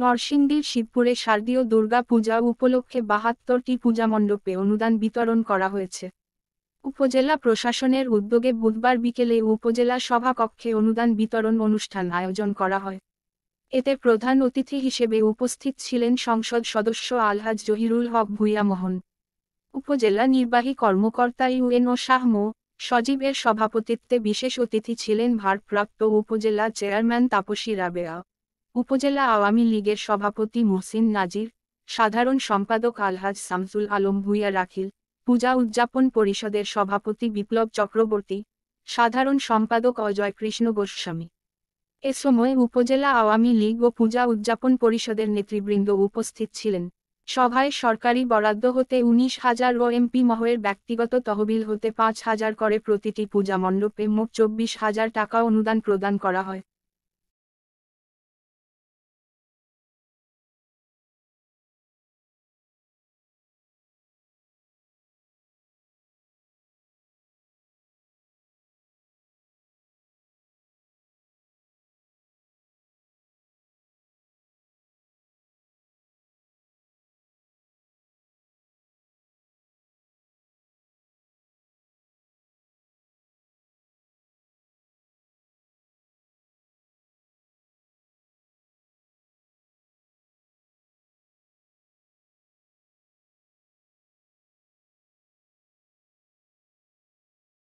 নরসিংদীর শিবপুরে শারদীয় দুর্গা পূজা উপলক্ষে বাহাত্তরটি পূজামণ্ডপে অনুদান বিতরণ করা হয়েছে উপজেলা প্রশাসনের উদ্যোগে বুধবার বিকেলে উপজেলা সভাকক্ষে অনুদান বিতরণ অনুষ্ঠান আয়োজন করা হয় এতে প্রধান অতিথি হিসেবে উপস্থিত ছিলেন সংসদ সদস্য আলহাজ জহিরুল হক ভুইয়া মোহন উপজেলা নির্বাহী কর্মকর্তা ইউএনও শাহমো সজীবের সভাপতিত্বে বিশেষ অতিথি ছিলেন ভারপ্রাপ্ত উপজেলা চেয়ারম্যান তাপসী রাবেয়া উপজেলা আওয়ামী লীগের সভাপতি মোহসিন নাজির সাধারণ সম্পাদক আলহাজ সামসুল আলম ভুইয়া রাখিল পূজা উদযাপন পরিষদের সভাপতি বিপ্লব চক্রবর্তী সাধারণ সম্পাদক অজয় কৃষ্ণ গোস্বামী এ সময় উপজেলা আওয়ামী লীগ ও পূজা উদযাপন পরিষদের নেতৃবৃন্দ উপস্থিত ছিলেন সভায় সরকারি বরাদ্দ হতে উনিশ হাজার ও এমপি মহের ব্যক্তিগত তহবিল হতে পাঁচ হাজার করে প্রতিটি পূজা মণ্ডপে মোট চব্বিশ হাজার টাকা অনুদান প্রদান করা হয়